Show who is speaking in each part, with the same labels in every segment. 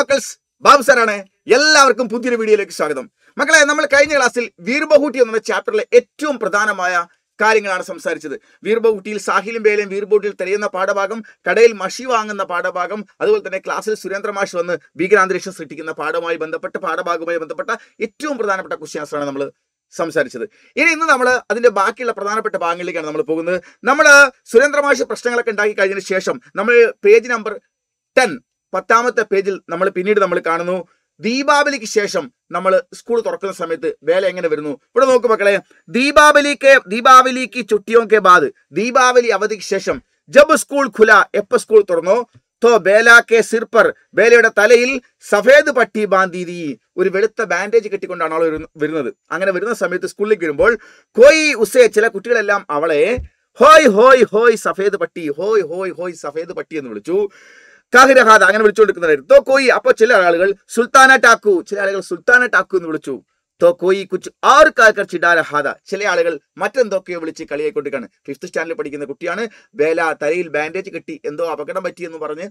Speaker 1: മക്കൾസ് ബാബു സാറാണ് എല്ലാവർക്കും പുതിയൊരു വീഡിയോയിലേക്ക് സ്വാഗതം മക്കളെ നമ്മൾ കഴിഞ്ഞ ക്ലാസ്സിൽ വീർബഹൂട്ടി എന്ന ചാപ്റ്ററിലെ ഏറ്റവും പ്രധാനമായ കാര്യങ്ങളാണ് സംസാരിച്ചത് വീർബഹൂട്ടിയിൽ സാഹിലും വേലയും വീർബഹൂട്ടിയിൽ തെളിയുന്ന പാഠഭാഗം കടയിൽ മഷി വാങ്ങുന്ന പാഠഭാഗം അതുപോലെ തന്നെ ക്ലാസ്സിൽ സുരേന്ദ്ര മാഷ് വന്ന് ഭീകരാന്തരീക്ഷം സൃഷ്ടിക്കുന്ന പാഠവുമായി ബന്ധപ്പെട്ട പാഠഭാഗവുമായി ബന്ധപ്പെട്ട ഏറ്റവും പ്രധാനപ്പെട്ട ക്വസ്റ്റ്യാൻസാണ് നമ്മൾ സംസാരിച്ചത് ഇനി ഇന്ന് നമ്മൾ അതിന്റെ ബാക്കിയുള്ള പ്രധാനപ്പെട്ട ഭാഗങ്ങളിലേക്കാണ് നമ്മൾ പോകുന്നത് നമ്മൾ സുരേന്ദ്രമാഷ് പ്രശ്നങ്ങളൊക്കെ ഉണ്ടാക്കി കഴിഞ്ഞതിന് ശേഷം നമ്മൾ പേജ് നമ്പർ ടെൻ പത്താമത്തെ പേജിൽ നമ്മൾ പിന്നീട് നമ്മൾ കാണുന്നു ദീപാവലിക്ക് ശേഷം നമ്മൾ സ്കൂൾ തുറക്കുന്ന സമയത്ത് വേല എങ്ങനെ വരുന്നു ഇവിടെ നോക്ക് മക്കളെ ദീപാവലിക്ക് ദീപാവലിക്ക് കെ ബാദ് ദീപാവലി അവധിക്ക് ശേഷം ജബ് സ്കൂൾ ഖുല എപ്പ സ്കൂൾ തുറന്നോ തോ ബേല കെ സിർപ്പർ ബേലയുടെ തലയിൽ സഫേദ് പട്ടി ബാന്തി ഒരു വെളുത്ത ബാൻഡേജ് കെട്ടിക്കൊണ്ടാണ് അവൾ വരുന്നത് അങ്ങനെ വരുന്ന സമയത്ത് സ്കൂളിലേക്ക് വരുമ്പോൾ കോയി ഉസേ ചില കുട്ടികളെല്ലാം അവളെ ഹോയ് ഹോയ് ഹോയ് സഫേദ് പട്ടി ഹോയ് ഹോയ് ഹോയ് സഫേദ് പട്ടി എന്ന് വിളിച്ചു കാഹിരഹാദ അങ്ങനെ വിളിച്ചുകൊണ്ടിരിക്കുന്നതായിരുന്നു തോക്കോയി അപ്പോൾ ചില ആളുകൾ സുൽത്താന ടാക്കു ചില ആളുകൾ സുൽത്താന ടാക്കു എന്ന് വിളിച്ചു തോക്കോയി കുച്ച് ആറ് കാക്കർ ചിടാരഹാദ ചില ആളുകൾ മറ്റെന്തൊക്കെയോ വിളിച്ച് കളിയായിക്കൊണ്ടിരിക്കുകയാണ് ഫിഫ്ത്ത് സ്റ്റാൻഡിൽ പഠിക്കുന്ന കുട്ടിയാണ് വേല തലയിൽ ബാൻഡേജ് കെട്ടി എന്തോ അപകടം പറ്റി എന്ന് പറഞ്ഞ്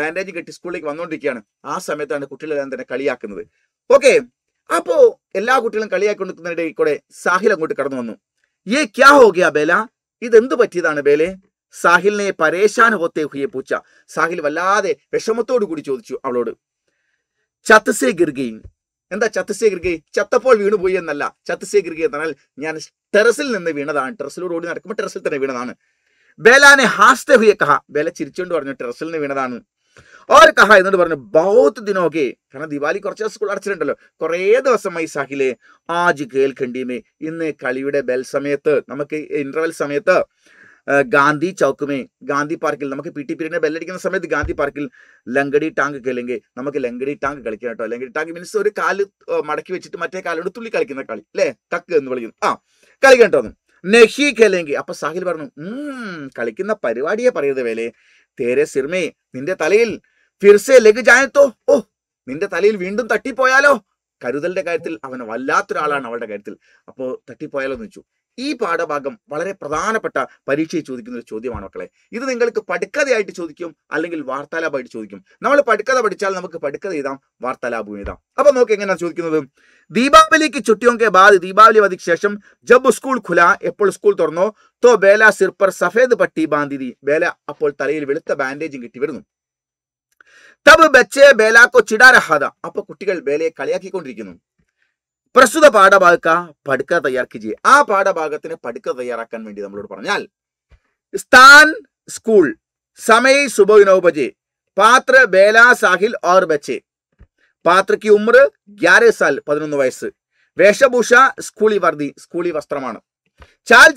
Speaker 1: ബാൻഡേജ് കെട്ടി സ്കൂളിലേക്ക് വന്നുകൊണ്ടിരിക്കുകയാണ് ആ സമയത്താണ് കുട്ടികളെല്ലാം തന്നെ കളിയാക്കുന്നത് ഓക്കെ അപ്പോ എല്ലാ കുട്ടികളും കളിയാക്കൊണ്ടിരിക്കുന്നതിനിടയിൽ കൂടെ സാഹിൽ അങ്ങോട്ട് കടന്നു വന്നു ഏ ക്യാ ഹോ ഗ്യാ ബേല ഇതെന്ത് പറ്റിയതാണ് ബേലെ സാഹിലിനെ പരേശാന ഹോത്തെ ഹുയെ പൂച്ച സാഹിൽ വല്ലാതെ വിഷമത്തോടു കൂടി ചോദിച്ചു അവളോട് ചത്തസേ ഗിർഗയും എന്താ ചത്തസേ ഗിർഗൈ ചത്തപ്പോൾ വീണുപോയി എന്നല്ല ചത്തസേ ഗിർഗൈ എന്നാൽ ഞാൻ ടെറസിൽ നിന്ന് വീണതാണ് ടെറസിലൂടെ ഓടി നടക്കുമ്പോൾ ടെറസിൽ തന്നെ വീണതാണ് ബേലാനെ ഹാസ്തെ ഹുയെ കഹ ബേല ചിരിച്ചുകൊണ്ട് പറഞ്ഞു ടെറസിൽ നിന്ന് വീണതാണ് ഓർ കഹ എന്നോട് പറഞ്ഞു ബൗത്ത് ദിനോകെ കാരണം ദിവാലി കുറച്ച് സ്കൂൾ അടച്ചിട്ടുണ്ടല്ലോ കുറേ ദിവസമായി സാഹിലെ ആജ് കേൾക്കണ്ടീമേ ഇന്ന് കളിയുടെ ബെൽ സമയത്ത് നമുക്ക് ഇന്റർവെൽ സമയത്ത് ഗാന്ധി ചൗക്കുമേ ഗാന്ധി പാർക്കിൽ നമുക്ക് പി ടി പിരീഡിനെ ബെല്ലടിക്കുന്ന സമയത്ത് ഗാന്ധി പാർക്കിൽ ലങ്കടി ടാങ്ക് കളില്ലെങ്കിൽ നമുക്ക് ലങ്കടി ടാങ്ക് കളിക്കണം കേട്ടോ ലങ്കടി ടാങ്ക് മീൻസ് ഒരു കാല് മടക്കി വെച്ചിട്ട് മറ്റേ കാലോട് തുള്ളി കളിക്കുന്ന കളി അല്ലേ കക്ക് എന്ന് വിളിക്കുന്നു ആ കളിക്കാം കേട്ടോ നെഹി ഖലേങ്കി അപ്പൊ സാഹിൽ പറഞ്ഞു ഉം കളിക്കുന്ന പരിപാടിയെ പറയരുത് വേലേ തേരെ സിർമേ നിന്റെ തലയിൽ ഫിർസെ ലഗ് ജായത്തോ ഓ നിന്റെ തലയിൽ വീണ്ടും തട്ടിപ്പോയാലോ കരുതലിന്റെ കാര്യത്തിൽ അവൻ വല്ലാത്തൊരാളാണ് അവളുടെ കാര്യത്തിൽ അപ്പോൾ തട്ടിപ്പോയാലോ എന്ന് വെച്ചു ഈ പാഠഭാഗം വളരെ പ്രധാനപ്പെട്ട പരീക്ഷയിൽ ചോദിക്കുന്ന ഒരു ചോദ്യമാണ് മക്കളെ ഇത് നിങ്ങൾക്ക് പടുക്കഥയായിട്ട് ചോദിക്കും അല്ലെങ്കിൽ വാർത്താലാഭായിട്ട് ചോദിക്കും നമ്മൾ പടുക്കഥ പഠിച്ചാൽ നമുക്ക് പടുക്കഥ എഴുതാം വാർത്താലാപം എഴുതാം അപ്പൊ നോക്കി എങ്ങനെയാണ് ചോദിക്കുന്നത് ദീപാവലിക്ക് ചുട്ടിയോക്കെ ബാദ് ദീപാവലി വധിക്ക് ശേഷം ജബ് സ്കൂൾ ഖുല എപ്പോൾ സ്കൂൾ തുറന്നോ തോ ബേല സിർപ്പർ സഫേദ് പട്ടി ബാന്തിരി ബേല അപ്പോൾ തലയിൽ വെളുത്ത ബാൻഡേജും കിട്ടി വരുന്നു തബ് ബച്ചേ ബേലാക്കോ ചിടാരഹാദ അപ്പൊ കുട്ടികൾ ബേലയെ കളിയാക്കിക്കൊണ്ടിരിക്കുന്നു പ്രസ്തുത പാഠഭാഗ പടുക്ക തയ്യാർ ചെയ്യുക ആ പാഠഭാഗത്തിന് പഠിക്ക തയ്യാറാക്കാൻ വേണ്ടി നമ്മളോട് പറഞ്ഞാൽ സ്ഥാൻ സ്കൂൾ സമയ സുബഹ പാത്ര ബേലാ സാഹിൽ ഓർ ബച്ചെ പാത്രയ്ക്ക് ഉമ്ര ഗ്യാര സാൽ പതിനൊന്ന് വയസ്സ് വേഷഭൂഷ സ്കൂളി വർദ്ധി സ്കൂളി വസ്ത്രമാണ്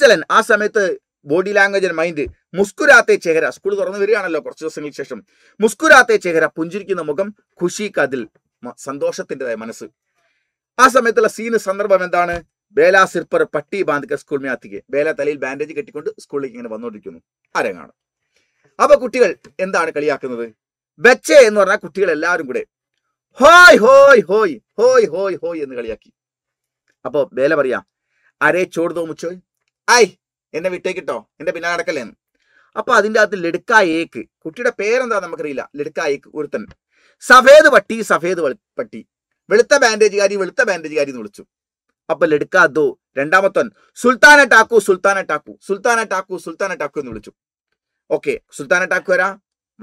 Speaker 1: ചലൻ ആ സമയത്ത് ബോഡി ലാംഗ്വേജ് ആൻഡ് മൈൻഡ് മുസ്കുരാത്തെ ചെഹര സ്കൂൾ തുറന്നു വരികയാണല്ലോ കുറച്ച് ദിവസങ്ങൾക്ക് ശേഷം മുസ്കുരാത്തെ ചെഹര പുഞ്ചിരിക്കുന്ന മുഖം ഖുഷി കതിൽ സന്തോഷത്തിൻ്റെതായ മനസ്സ് ആ സമയത്തുള്ള സീന് സന്ദർഭം എന്താണ് ബേല സിർപ്പർ പട്ടി ബാന്ധിക്ക സ്കൂൾ മേത്തിക്ക് ബേല തലയിൽ ബാൻഡേജ് കെട്ടിക്കൊണ്ട് സ്കൂളിലേക്ക് ഇങ്ങനെ വന്നുകൊണ്ടിരിക്കുന്നു അരങ്ങാണ് അപ്പൊ കുട്ടികൾ എന്താണ് കളിയാക്കുന്നത് ബച്ചേ എന്ന് പറഞ്ഞാൽ കുട്ടികൾ എല്ലാവരും കൂടെ ഹോയ് ഹോയ് ഹോയ് ഹോയ് ഹോയ് ഹോയ് എന്ന് കളിയാക്കി അപ്പൊ ബേല പറയാ അരേ ചോട് തോമുച്ചോയ് ഐ എന്നെ വിട്ടേക്കിട്ടോ എന്റെ പിന്നാലെ നടക്കല്ലേന്ന് അപ്പൊ അതിൻ്റെ അകത്ത് ലടുക്ക ഏക്ക് കുട്ടിയുടെ പേരെന്താ നമുക്കറിയില്ല ലടുക്ക ഏക്ക് ഒരുത്തൻ സഫേദ് പട്ടി സഫേദ് പട്ടി വെളുത്ത ബാൻഡേജുകാരി വെളുത്ത ബാൻഡേജുകാരി എന്ന് വിളിച്ചു അപ്പൊ ലഡുക്കാദോ രണ്ടാമത്തവൻ സുൽത്താന ടാക്കു സുൽത്താന ടാക്കു സുൽത്താന ടാക്കു സുൽത്താന ടാക്കു എന്ന് വിളിച്ചു ഓക്കെ സുൽത്താന ടാക്കു വരാ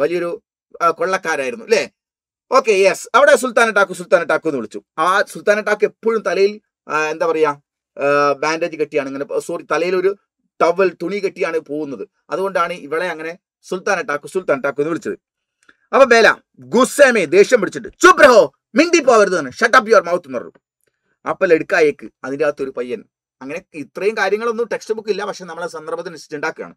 Speaker 1: വലിയൊരു കൊള്ളക്കാരായിരുന്നു അല്ലേ ഓക്കെ യെസ് അവിടെ സുൽത്താന ടാക്കു സുൽത്താന ടാക്കു എന്ന് വിളിച്ചു ആ സുൽത്താന ടാക്കു എപ്പോഴും തലയിൽ എന്താ പറയാ ബാൻഡേജ് കെട്ടിയാണ് ഇങ്ങനെ സോറി തലയിൽ ഒരു ടവൽ തുണി കെട്ടിയാണ് പോകുന്നത് അതുകൊണ്ടാണ് ഇവളെ അങ്ങനെ സുൽത്താന ടാക്കു സുൽത്താൻ ടാക്കു എന്ന് വിളിച്ചത് അപ്പൊ ബേല ഗുസ്സേമേ ദേഷ്യം പിടിച്ചിട്ട് ചുബ്രഹോ മിണ്ടിപ്പോവരുത് തന്നെ അപ്പ് യുവർ മൗത്ത് എന്ന് പറഞ്ഞു അപ്പം ലടുക്കായേക്ക് അതിൻ്റെ അകത്തൊരു പയ്യൻ അങ്ങനെ ഇത്രയും കാര്യങ്ങളൊന്നും ടെക്സ്റ്റ് ബുക്ക് ഇല്ല പക്ഷെ നമ്മളെ സന്ദർഭത്തിനനുസരിച്ച് ഉണ്ടാക്കുകയാണ്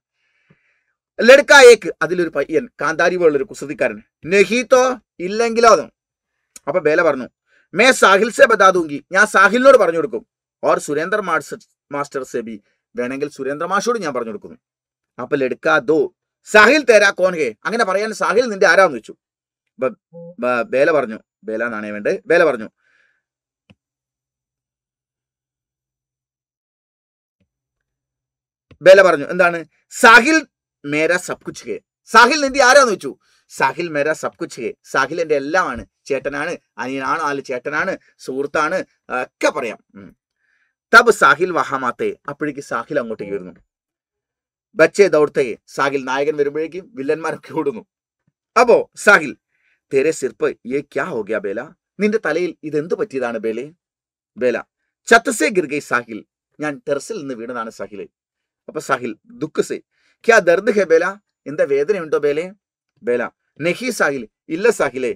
Speaker 1: ലടുക്കായേക്ക് അതിലൊരു പയ്യൻ കാന്താരി ഒരു കുസൃതിക്കാരൻ നെഹീത്തോ ഇല്ലെങ്കിലോ അതും അപ്പൊ ബേല പറഞ്ഞു മേ സാഹിൽ സെ ബദാദൂങ്കി ഞാൻ സാഹിലിനോട് പറഞ്ഞു കൊടുക്കും ഓർ സുരേന്ദ്ര മാസ്റ്റർ മാസ്റ്റർ സെ വേണമെങ്കിൽ സുരേന്ദ്ര മാഷോട് ഞാൻ പറഞ്ഞു കൊടുക്കുന്നു അപ്പൊ ലടുക്കാ ദോ സാഹിൽ തേരാ കോൻഹേ അങ്ങനെ പറയാൻ സാഹിൽ നിന്റെ ആരാന്ന് വെച്ചു ബേല പറഞ്ഞു ബേല നാണയം വേണ്ടേ ബേല പറഞ്ഞു ബേല പറഞ്ഞു എന്താണ് സാഹിൽ മേര സബ് കുച്ച് ഹേ സാഹിൽ നിന്റെ ആരാന്ന് വെച്ചു സാഹിൽ മേര സബ് കുച്ച് ഹേ സാഹിൽ എന്റെ എല്ലാമാണ് ചേട്ടനാണ് അനിയനാണ് ആല് ചേട്ടനാണ് സുഹൃത്താണ് ഒക്കെ പറയാം തബ് സാഹിൽ വഹാമാത്തേ അപ്പോഴേക്ക് സാഹിൽ അങ്ങോട്ടേക്ക് വരുന്നു ബച്ചേ ദൗർത്തയെ സാഹിൽ നായകൻ വരുമ്പോഴേക്കും വില്ലന്മാരൊക്കെ ഓടുന്നു അപ്പോ സാഹിൽ തെരെ സിർപ്പ് ഏ ക്യാ ഹോ ഗ്യാ ബേല നിന്റെ തലയിൽ ഇതെന്ത് പറ്റിയതാണ് ബേലെ ബേല ചത്തസേ ഗിർഗൈ സാഹിൽ ഞാൻ ടെറസിൽ നിന്ന് വീണതാണ് സാഹിൽ അപ്പൊ സാഹിൽ ദുഃഖസേ ക്യാ ദർദ് ഹെ ബേല എന്താ വേദനയുണ്ടോ ബേലെ ബേല നെഹി സാഹിൽ ഇല്ല സാഹിലെ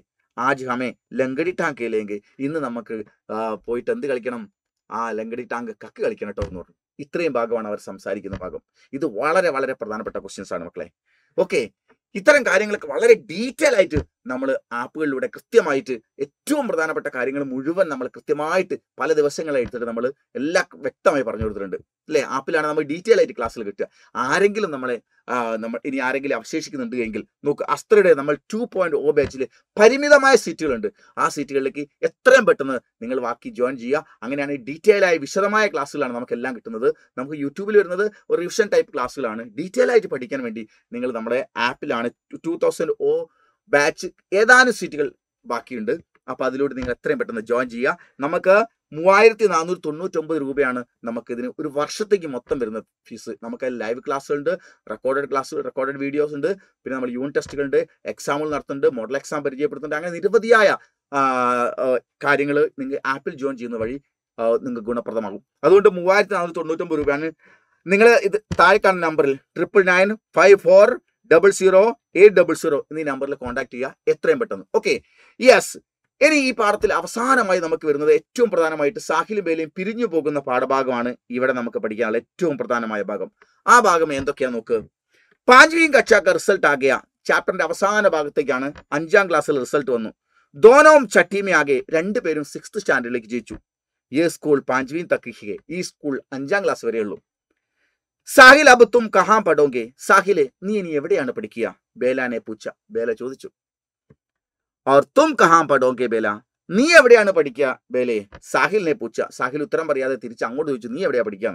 Speaker 1: ആജ് ഹമേ ലങ്കടി ടാങ്ക് ഇല്ലെങ്കിൽ ഇന്ന് നമുക്ക് പോയിട്ട് എന്ത് കളിക്കണം ആ ലങ്കടി ടാങ്ക് കക്ക് കളിക്കണം കേട്ടോ എന്ന് പറഞ്ഞു ഇത്രയും ഭാഗമാണ് അവർ സംസാരിക്കുന്ന ഭാഗം ഇത് വളരെ വളരെ പ്രധാനപ്പെട്ട ക്വസ്റ്റ്യൻസ് ആണ് മക്കളെ ഓക്കെ ഇത്തരം കാര്യങ്ങളൊക്കെ വളരെ ഡീറ്റെയിൽ ആയിട്ട് നമ്മൾ ആപ്പുകളിലൂടെ കൃത്യമായിട്ട് ഏറ്റവും പ്രധാനപ്പെട്ട കാര്യങ്ങൾ മുഴുവൻ നമ്മൾ കൃത്യമായിട്ട് പല ദിവസങ്ങളെ എടുത്തിട്ട് നമ്മൾ എല്ലാ വ്യക്തമായി പറഞ്ഞു കൊടുത്തിട്ടുണ്ട് അല്ലേ ആപ്പിലാണ് നമ്മൾ ഡീറ്റെയിൽ ആയിട്ട് ക്ലാസ്സിൽ കിട്ടുക ആരെങ്കിലും നമ്മളെ നമ്മൾ ഇനി ആരെങ്കിലും അവശേഷിക്കുന്നുണ്ട് എങ്കിൽ നോക്ക് അസ്ത്രയുടെ നമ്മൾ ടു പോയിന്റ് ഓ ബാച്ചിൽ പരിമിതമായ സീറ്റുകളുണ്ട് ആ സീറ്റുകളിലേക്ക് എത്രയും പെട്ടെന്ന് നിങ്ങൾ ബാക്കി ജോയിൻ ചെയ്യുക അങ്ങനെയാണ് ഡീറ്റെയിൽ ആയ വിശദമായ ക്ലാസ്സുകളാണ് നമുക്കെല്ലാം കിട്ടുന്നത് നമുക്ക് യൂട്യൂബിൽ വരുന്നത് ഒരു റിവിഷൻ ടൈപ്പ് ക്ലാസ്സുകളാണ് ഡീറ്റെയിൽ ആയിട്ട് പഠിക്കാൻ വേണ്ടി നിങ്ങൾ നമ്മുടെ ആപ്പിലാണ് ടു തൗസൻഡ് ഓ ബാച്ച് ഏതാനും സീറ്റുകൾ ബാക്കിയുണ്ട് അപ്പോൾ അതിലൂടെ നിങ്ങൾ എത്രയും പെട്ടെന്ന് ജോയിൻ ചെയ്യുക നമുക്ക് മൂവായിരത്തി നാനൂറ്റി തൊണ്ണൂറ്റൊമ്പത് രൂപയാണ് നമുക്ക് ഇതിന് ഒരു വർഷത്തേക്ക് മൊത്തം വരുന്ന ഫീസ് നമുക്ക് ലൈവ് ക്ലാസ്സുകളുണ്ട് റെക്കോർഡഡ് ക്ലാസ്സുകൾ റെക്കോർഡഡ് വീഡിയോസ് ഉണ്ട് പിന്നെ നമ്മൾ യൂണിറ്റ് ടെസ്റ്റുകളുണ്ട് എക്സാമുകൾ നടത്തുന്നുണ്ട് മോഡൽ എക്സാം പരിചയപ്പെടുത്തുന്നുണ്ട് അങ്ങനെ നിരവധിയായ കാര്യങ്ങൾ നിങ്ങൾ ആപ്പിൽ ജോയിൻ ചെയ്യുന്ന വഴി നിങ്ങൾക്ക് ഗുണപ്രദമാകും അതുകൊണ്ട് മൂവായിരത്തി നാനൂറ്റി തൊണ്ണൂറ്റൊമ്പത് രൂപയാണ് നിങ്ങൾ ഇത് താഴെ കാണുന്ന നമ്പറിൽ triple nine five four double zero eight double zero എന്നീ നമ്പറിൽ കോൺടാക്ട് ചെയ്യുക എത്രയും പെട്ടെന്ന് ഓക്കെ യെസ് ഇനി ഈ പാഠത്തിൽ അവസാനമായി നമുക്ക് വരുന്നത് ഏറ്റവും പ്രധാനമായിട്ട് സാഹിലും ബേലയും പിരിഞ്ഞു പോകുന്ന പാഠഭാഗമാണ് ഇവിടെ നമുക്ക് പഠിക്കാനുള്ള ഏറ്റവും പ്രധാനമായ ഭാഗം ആ ഭാഗം എന്തൊക്കെയാ നോക്ക് പാഞ്ചിയും കക്ഷാക്ക് റിസൾട്ട് ആകിയ ചാപ്റ്ററിന്റെ അവസാന ഭാഗത്തേക്കാണ് അഞ്ചാം ക്ലാസ്സിൽ റിസൾട്ട് വന്നു ദോനവും ചട്ടീമയും ആകെ രണ്ടുപേരും സിക്സ് സ്റ്റാൻഡേർഡിലേക്ക് ജയിച്ചു ഈ സ്കൂൾ പാഞ്ചിയും തക്കിഹിയെ ഈ സ്കൂൾ അഞ്ചാം ക്ലാസ് വരെയുള്ളൂ സാഹിൽ അബത്തും കഹാൻ പടോങ്കെ സാഹിലെ നീ ഇനി എവിടെയാണ് പഠിക്കുക ബേലാനെ പൂച്ച ബേല ചോദിച്ചു ഓർ തും കഹാം പടോങ്കെ ബേല നീ എവിടെയാണ് പഠിക്കുക ബേലെ സാഹിലിനെ പൂച്ച സാഹിൽ ഉത്തരം പറയാതെ തിരിച്ച് അങ്ങോട്ട് ചോദിച്ചു നീ എവിടെയാ പഠിക്കുക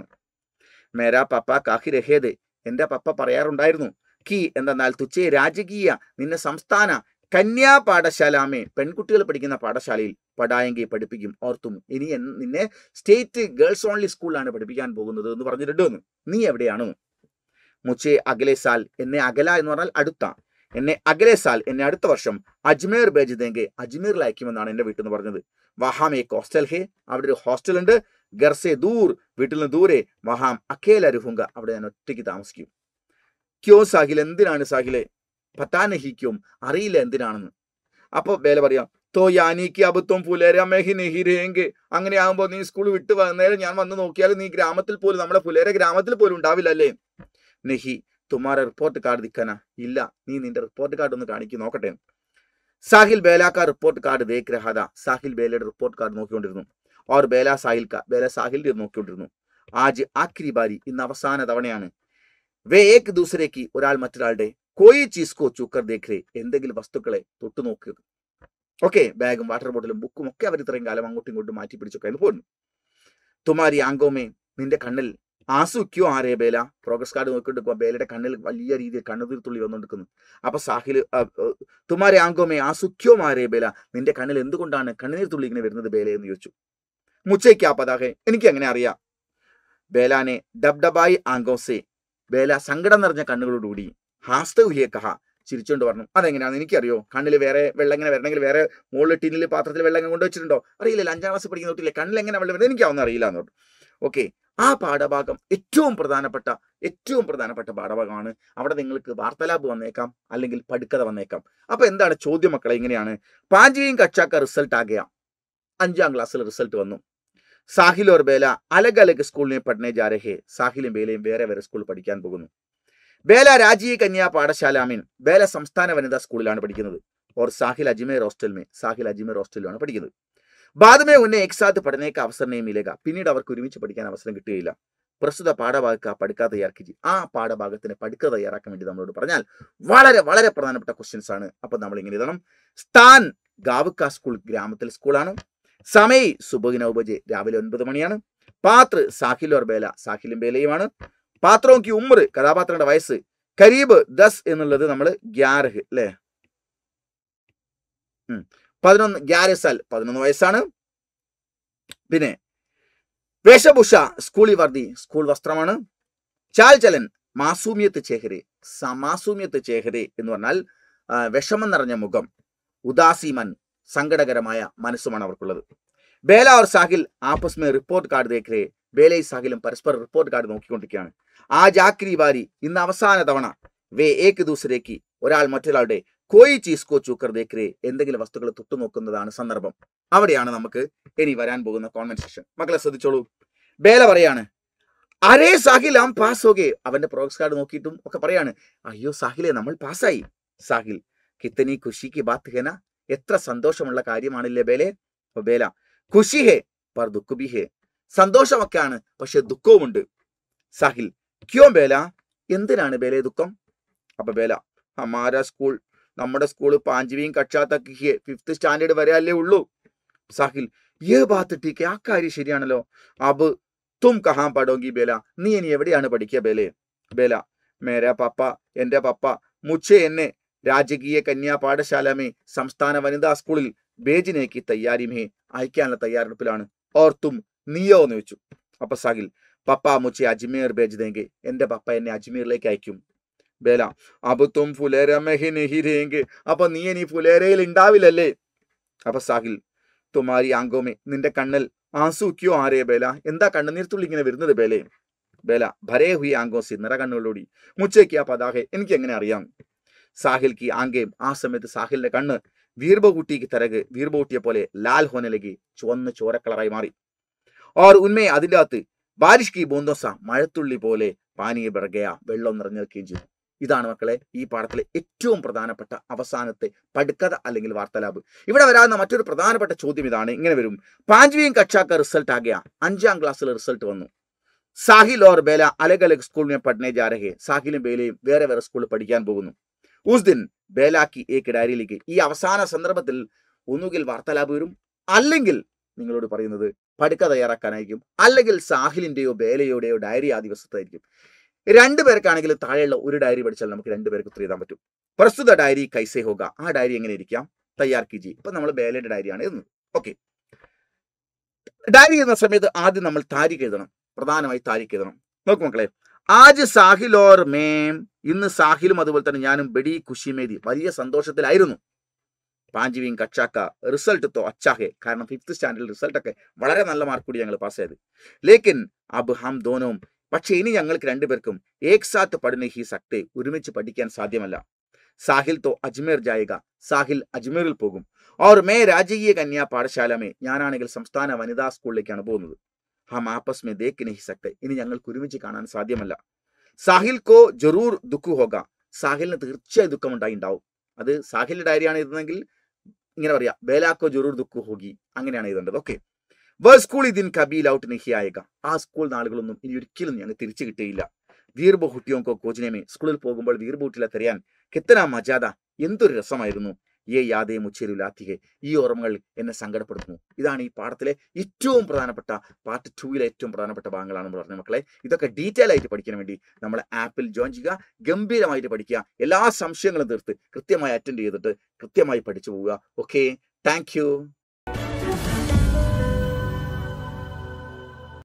Speaker 1: മേരാ പപ്പ കാഹി രഹേദ് എന്റെ പപ്പ പറയാറുണ്ടായിരുന്നു കി എന്തെന്നാൽ തുച്ഛേ രാജകീയ നിന്നെ സംസ്ഥാന കന്യാ അമ്മേ പെൺകുട്ടികൾ പഠിക്കുന്ന പാഠശാലയിൽ പടായങ്കി പഠിപ്പിക്കും ഓർത്തും ഇനി നിന്നെ സ്റ്റേറ്റ് ഗേൾസ് ഓൺലി സ്കൂളിലാണ് പഠിപ്പിക്കാൻ പോകുന്നത് എന്ന് പറഞ്ഞിട്ടുണ്ടെന്ന് നീ എവിടെയാണ് മുച്ചേ അഗലേ സാൽ എന്നെ അകല എന്ന് പറഞ്ഞാൽ അടുത്ത എന്നെ അഗലേ സാൽ എന്നെ അടുത്ത വർഷം അജ്മീർ ബേജിതെങ്കിൽ അജ്മീറിൽ അയക്കുമെന്നാണ് എൻ്റെ വീട്ടിൽ നിന്ന് പറഞ്ഞത് വഹാം എ ഹോസ്റ്റൽ ഹേ അവിടെ ഒരു ഹോസ്റ്റൽ ഉണ്ട് ഗർസെ ദൂർ വീട്ടിൽ നിന്ന് ദൂരെ വഹാം അക്കേല അവിടെ ഞാൻ ഒറ്റയ്ക്ക് താമസിക്കും ക്യോ സാഹിൽ എന്തിനാണ് സാഹിലെ പറ്റാനഹിക്കും അറിയില്ല എന്തിനാണെന്ന് അപ്പോൾ വേല പറയാം തോ യാനിക്ക് അബുത്വം പുലേരമേഹി നെഹിരേങ്ക് അങ്ങനെ ആകുമ്പോൾ നീ സ്കൂൾ വിട്ട് വന്നേരം ഞാൻ വന്ന് നോക്കിയാൽ നീ ഗ്രാമത്തിൽ പോലും നമ്മുടെ പുലേര ഗ്രാമത്തിൽ പോലും ഉണ്ടാവില്ല അല്ലേ നെഹി തുമാര റിപ്പോർട്ട് കാർഡ് നിൽക്കാന ഇല്ല നീ നിന്റെ റിപ്പോർട്ട് കാർഡ് ഒന്ന് കാണിക്കും നോക്കട്ടെ സാഹിൽ ബേലാക്ക റിപ്പോർട്ട് കാർഡ് ദേഖ് സാഹിൽ ബേലയുടെ റിപ്പോർട്ട് കാർഡ് നോക്കിക്കൊണ്ടിരുന്നു ഓർ ബേല സാഹിൽ ബേല സാഹിൽ നോക്കിക്കൊണ്ടിരുന്നു ആജ് ആക്രി ബാരി ഇന്ന് അവസാന തവണയാണ് വേ ഏക് ദൂസരേക്ക് ഒരാൾ മറ്റൊരാളുടെ കോയി ചീസ്കോ ചുക്കർ ദേഖ്രേ എന്തെങ്കിലും വസ്തുക്കളെ തൊട്ടു നോക്കുക ഓക്കെ ബാഗും വാട്ടർ ബോട്ടിലും ബുക്കും ഒക്കെ അവർ ഇത്രയും കാലം അങ്ങോട്ടും ഇങ്ങോട്ടും മാറ്റി പിടിച്ചൊക്കെ അതിന് പോയി തുമാരി ആങ്കോമേ നിന്റെ കണ്ണിൽ ആസുക്യോ ആരേ ബേല പ്രോഗ്രസ് കാർഡ് നോക്കിയിട്ട് ബേലയുടെ കണ്ണിൽ വലിയ രീതിയിൽ കണ്ണുതിർത്തുള്ളി വന്നുകൊണ്ടിരിക്കുന്നു അപ്പൊ സാഹിൽ തുമാരെ ആങ്കോമേ ആസുക്യോ ആരേ ബേല നിന്റെ കണ്ണിൽ എന്തുകൊണ്ടാണ് കണ്ണുനീർ തുള്ളി ഇങ്ങനെ വരുന്നത് ബേല എന്ന് ചോദിച്ചു മുച്ചയ്ക്കാ പതാകെ എനിക്ക് അങ്ങനെ അറിയാം ബേലാനെ ഡബ് ഡബായി ആങ്കോസെ ബേല സങ്കടം നിറഞ്ഞ കണ്ണുകളോടുകൂടി ഹാസ്തൗലിയക്കഹ ചിരിച്ചുകൊണ്ട് പറഞ്ഞു അതെങ്ങനെയാണ് എനിക്കറിയോ കണ്ണിൽ വേറെ വെള്ളം ഇങ്ങനെ വരണമെങ്കിൽ വേറെ മുകളിൽ ടിന്നിൽ പാത്രത്തിൽ വെള്ളം ഇങ്ങനെ കൊണ്ടുവച്ചിട്ടുണ്ടോ അറിയില്ല അഞ്ചാം ക്ലാസ് പഠിക്കുന്ന കുട്ടിയില്ലേ കണ്ണിൽ എങ്ങനെ വെള്ളം വരുന്നത് എനിക്കാവുന്ന അറിയില്ല എന്ന് പറഞ്ഞു ഓക്കെ ആ പാഠഭാഗം ഏറ്റവും പ്രധാനപ്പെട്ട ഏറ്റവും പ്രധാനപ്പെട്ട പാഠഭാഗമാണ് അവിടെ നിങ്ങൾക്ക് വാർത്താലാബ് വന്നേക്കാം അല്ലെങ്കിൽ പടുക്കഥ വന്നേക്കാം അപ്പൊ എന്താണ് ചോദ്യം മക്കളെ ഇങ്ങനെയാണ് പാഞ്ചിയും കച്ചാക്ക റിസൾട്ട് ആകയ അഞ്ചാം ക്ലാസ്സിൽ റിസൾട്ട് വന്നു സാഹിലോർ ബേല അലഗ് അലഗ് സ്കൂളിനെ പഠനേ ജാരഹേ സാഹിലും ബേലയും വേറെ വേറെ സ്കൂളിൽ പഠിക്കാൻ പോകുന്നു ബേല രാജീവ് കന്യാ പാഠശാല മീൻ ബേല സംസ്ഥാന വനിതാ സ്കൂളിലാണ് പഠിക്കുന്നത് ഓർ സാഹിൽ അജ്മേർ ഹോസ്റ്റൽ മേ സാഹിൽ അജ്മേർ ഹോസ്റ്റലിലാണ് പഠിക്കുന്നത് ബാദമേ ഉന്നെ എക് സാത്ത് പഠനേക്ക് അവസരം മിലേക പിന്നീട് അവർക്ക് ഒരുമിച്ച് പഠിക്കാൻ അവസരം കിട്ടുകയില്ല പ്രസ്തുത പാഠഭാഗത്ത് ആ പഠിക്കാ തയ്യാറാക്കി ആ പാഠഭാഗത്തിന് പഠിക്ക തയ്യാറാക്കാൻ വേണ്ടി നമ്മളോട് പറഞ്ഞാൽ വളരെ വളരെ പ്രധാനപ്പെട്ട ക്വസ്റ്റ്യൻസ് ആണ് അപ്പൊ നമ്മൾ ഇങ്ങനെ എഴുതണം സ്ഥാൻ ഗാവുക്ക സ്കൂൾ ഗ്രാമത്തിൽ സ്കൂളാണ് സമയ് സുബഹിന ഉപജെ രാവിലെ ഒൻപത് മണിയാണ് പാത്ര സാഹിൽ ഓർ ബേല സാഹിലും ബേലയുമാണ് പാത്രവും കി ഉമ്മർ കഥാപാത്രങ്ങളുടെ വയസ്സ് കരീബ് ദസ് എന്നുള്ളത് നമ്മൾ ഗ്യാർഹ് അല്ലേ പതിനൊന്ന് ഗ്യാരസാൽ പതിനൊന്ന് വയസ്സാണ് പിന്നെ വേഷഭൂഷ സ്കൂളി വർദ്ധി സ്കൂൾ വസ്ത്രമാണ് ചാൽ ചലൻ മാസൂമിയത്ത് ചേഹരെ മാസൂമിയത്ത് ചേഹരെ എന്ന് പറഞ്ഞാൽ വിഷമം നിറഞ്ഞ മുഖം ഉദാസീമൻ സങ്കടകരമായ മനസ്സുമാണ് അവർക്കുള്ളത് ബേല ഓർ സാഹിൽ ആപ്പസ് മേ റിപ്പോർട്ട് കാർഡ് ദേഖ് വേലയിൽ സാഹിലും പരസ്പരം റിപ്പോർട്ട് കാർഡ് നോക്കിക്കൊണ്ടിരിക്കുകയാണ് ആ ജാക്രി ബാരി ഇന്ന് അവസാന തവണ വേ ഏക്ക് ദൂസരേക്ക് ഒരാൾ മറ്റൊരാളുടെ കോയി ചീസ് കോ ചൂക്കർ ദേക്കരെ എന്തെങ്കിലും വസ്തുക്കൾ തൊട്ടുനോക്കുന്നതാണ് സന്ദർഭം അവിടെയാണ് നമുക്ക് ഇനി വരാൻ പോകുന്ന കോൺവെൻസേഷൻ മക്കളെ ശ്രദ്ധിച്ചോളൂ ബേല പറയാണ് അരേ സാഹിൽ ആം പാസ് ഓകെ അവന്റെ പ്രോഗ്രസ് കാർഡ് നോക്കിയിട്ടും ഒക്കെ പറയാണ് അയ്യോ സാഹിലെ നമ്മൾ പാസ്സായി സാഹിൽ കിത്തനി ഖുഷിക്ക് ബാത്ത് ഹേന എത്ര സന്തോഷമുള്ള കാര്യമാണല്ലേ ബേലേ ബേല ഖുഷി ഹേ പർ ദുഃഖുബി ബി ഹേ സന്തോഷമൊക്കെയാണ് പക്ഷെ ദുഃഖവുമുണ്ട് സാഹിൽ ക്യോ ബേല എന്തിനാണ് ബേലെ ദുഃഖം അപ്പൊ ബേല ഹമാര സ്കൂൾ നമ്മുടെ സ്കൂൾ പാഞ്ചവിയും കക്ഷാത്തക്കിയെ ഫിഫ്ത്ത് സ്റ്റാൻഡേർഡ് വരെ അല്ലേ ഉള്ളൂ സാഹിൽ ഏ ബാത്ത് ടീക്ക് ആ കാര്യം ശരിയാണല്ലോ അബ് തും കഹാൻ പടോങ്കി ബേല നീ ഇനി എവിടെയാണ് പഠിക്കുക ബേലെ ബേല മേരാ പപ്പ എന്റെ പപ്പ മുച്ച എന്നെ രാജകീയ കന്യാ മേ സംസ്ഥാന വനിതാ സ്കൂളിൽ ബേജിനേക്ക് തയ്യാരിമേ അയക്കാനുള്ള തയ്യാറെടുപ്പിലാണ് ഓർ തും നീയോ എന്ന് ചോദിച്ചു അപ്പൊ സാഹിൽ പപ്പ മുച്ചി അജ്മീർ ബേജ് ദേങ്കെ എന്റെ പപ്പ എന്നെ അജ്മീറിലേക്ക് അയക്കും ബേല അബുത്തും ഫുലേര നെഹിരേങ്കെ അപ്പൊ നീ ഇനി ഫുലേരയിൽ ഉണ്ടാവില്ലല്ലേ അപ്പൊ സാഹിൽ തുമാരി ആങ്കോമേ നിന്റെ കണ്ണൽ ആസൂക്കിയോ ആരേ ബേല എന്താ കണ്ണുനീർത്തുള്ളി ഇങ്ങനെ വരുന്നത് ബേലേ ബേല ഭരേ ഹുയി ആങ്കോ സി നിറ കണ്ണുകളോടി മുച്ചയ്ക്ക് ആ പതാഹെ എനിക്ക് എങ്ങനെ അറിയാം കി ആങ്കേം ആ സമയത്ത് സാഹിലിന്റെ കണ്ണ് വീർബകൂട്ടിക്ക് തരക് വീർബകൂട്ടിയെ പോലെ ലാൽ ഹോനലകി ചുവന്ന ചോരക്കളറായി മാറി और ഉന്മേ അതിൻ്റെ അകത്ത് ബാരിഷ് കി ബോന്തോസ മഴത്തുള്ളി പോലെ പാനീയ ബിറകയ വെള്ളം നിറഞ്ഞു ചെയ്തു ഇതാണ് മക്കളെ ഈ പാഠത്തിലെ ഏറ്റവും പ്രധാനപ്പെട്ട അവസാനത്തെ പടുക്കത അല്ലെങ്കിൽ വാർത്താലാബ് ഇവിടെ വരാവുന്ന മറ്റൊരു പ്രധാനപ്പെട്ട ചോദ്യം ഇതാണ് ഇങ്ങനെ വരും പാഞ്ചവിയും കക്ഷാക്ക റിസൾട്ട് ആകെയ അഞ്ചാം ക്ലാസ്സിലെ റിസൾട്ട് വന്നു സാഹിൽ ഓർ ബേല അലഗ് അലഗ് സ്കൂളിനെ മേ പഠനേ സാഹിലും ബേലയും വേറെ വേറെ സ്കൂളിൽ പഠിക്കാൻ പോകുന്നു ഉസ് ദിൻ ബേലാക്കി ഏക്ക് ഡയറിയിലേക്ക് ഈ അവസാന സന്ദർഭത്തിൽ ഒന്നുകിൽ വാർത്താലാബ് വരും അല്ലെങ്കിൽ നിങ്ങളോട് പറയുന്നത് പടുക്ക തയ്യാറാക്കാനായിരിക്കും അല്ലെങ്കിൽ സാഹിലിൻ്റെയോ ബേലയുടെയോ ഡയറി ആ ദിവസത്തായിരിക്കും രണ്ടു പേർക്കാണെങ്കിൽ താഴെയുള്ള ഒരു ഡയറി പഠിച്ചാൽ നമുക്ക് പേർക്ക് ഉത്തരം ഇടാൻ പറ്റും പ്രസ്തുത ഡയറി കൈസേ ഹോക ആ ഡയറി എങ്ങനെ ഇരിക്കാം തയ്യാർ ജി ഇപ്പൊ നമ്മൾ ബേലയുടെ ഡയറിയാണ് എഴുതുന്നത് ഓക്കെ ഡയറി എഴുതുന്ന സമയത്ത് ആദ്യം നമ്മൾ താരിഖ് എഴുതണം പ്രധാനമായി താരിഖ് എഴുതണം നോക്ക് മക്കളെ ആജ് സാഹിൽ ഓർ മേം ഇന്ന് സാഹിലും അതുപോലെ തന്നെ ഞാനും ബെഡി കുഷിമേരി വലിയ സന്തോഷത്തിലായിരുന്നു പാഞ്ചിവിയും കച്ചാക്ക റിസൾട്ട് തോ അച്ചാഹെ കാരണം ഫിഫ്ത്ത് സ്റ്റാൻഡേർഡ് റിസൾട്ടൊക്കെ വളരെ നല്ല മാർക്ക് കൂടി ഞങ്ങൾ പാസ് ചെയ്ത് ലേക്കിൻ അബ് ഹം ദോനവും പക്ഷേ ഇനി ഞങ്ങൾക്ക് രണ്ടുപേർക്കും ഏക് സാത്ത് പഠന ഹി സക്തെ ഒരുമിച്ച് പഠിക്കാൻ സാധ്യമല്ല സാഹിൽ തോ അജ്മീർ ജായിക സാഹിൽ അജ്മീറിൽ പോകും ഓർ മേ രാജകീയ കന്യാ പാഠശാലമേ ഞാനാണെങ്കിൽ സംസ്ഥാന വനിതാ സ്കൂളിലേക്കാണ് പോകുന്നത് ഹം ആപ്പസ് മേ ദേക്ക് ഹി സക്തെ ഇനി ഞങ്ങൾക്ക് ഒരുമിച്ച് കാണാൻ സാധ്യമല്ല സാഹിൽ കോ ജറൂർ ദുഃഖു ഹോക സാഹിലിന് തീർച്ചയായും ദുഃഖമുണ്ടായി ഉണ്ടാവും അത് സാഹിലിന്റെ ഡയറിയാണ് ഇരുന്നെങ്കിൽ ഇങ്ങനെ പറയാ ബേലാക്കോ ജുറൂർ ദുഃഖു ഹോഗി അങ്ങനെയാണ് എഴുതേണ്ടത് ഓക്കെ വേർ സ്കൂൾ ഇതിൻ കബീൽ ഔട്ട് നിഹിയായക ആ സ്കൂൾ നാളുകളൊന്നും ഇനി ഒരിക്കലും ഞങ്ങൾ തിരിച്ചു കിട്ടിയില്ല വീർബോ ഹുട്ടിയോങ്കോ കോജിനേമേ സ്കൂളിൽ പോകുമ്പോൾ വീർബൂട്ടിലെ തെരയാൻ കെത്തന മജാദ എന്തൊരു രസമായിരുന്നു ഈ യാതേ മുച്ചേരു ഈ ഓർമ്മകൾ എന്നെ സങ്കടപ്പെടുത്തുന്നു ഇതാണ് ഈ പാഠത്തിലെ ഏറ്റവും പ്രധാനപ്പെട്ട പാർട്ട് ടൂയിലെ ഏറ്റവും പ്രധാനപ്പെട്ട ഭാഗങ്ങളാണ് നമ്മൾ പറഞ്ഞ മക്കളെ ഇതൊക്കെ ഡീറ്റെയിൽ ആയിട്ട് പഠിക്കാൻ വേണ്ടി നമ്മൾ ആപ്പിൽ ജോയിൻ ചെയ്യുക ഗംഭീരമായിട്ട് പഠിക്കുക എല്ലാ സംശയങ്ങളും തീർത്ത് കൃത്യമായി അറ്റൻഡ് ചെയ്തിട്ട് കൃത്യമായി പഠിച്ചു പോവുക ഓക്കെ താങ്ക്